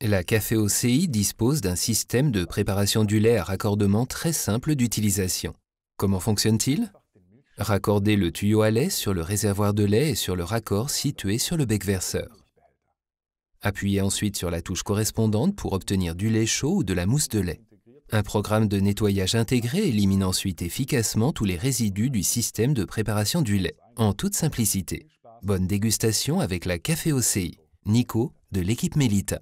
La Café OCI dispose d'un système de préparation du lait à raccordement très simple d'utilisation. Comment fonctionne-t-il Raccordez le tuyau à lait sur le réservoir de lait et sur le raccord situé sur le bec verseur. Appuyez ensuite sur la touche correspondante pour obtenir du lait chaud ou de la mousse de lait. Un programme de nettoyage intégré élimine ensuite efficacement tous les résidus du système de préparation du lait, en toute simplicité. Bonne dégustation avec la Café OCI. Nico de l'équipe Melita.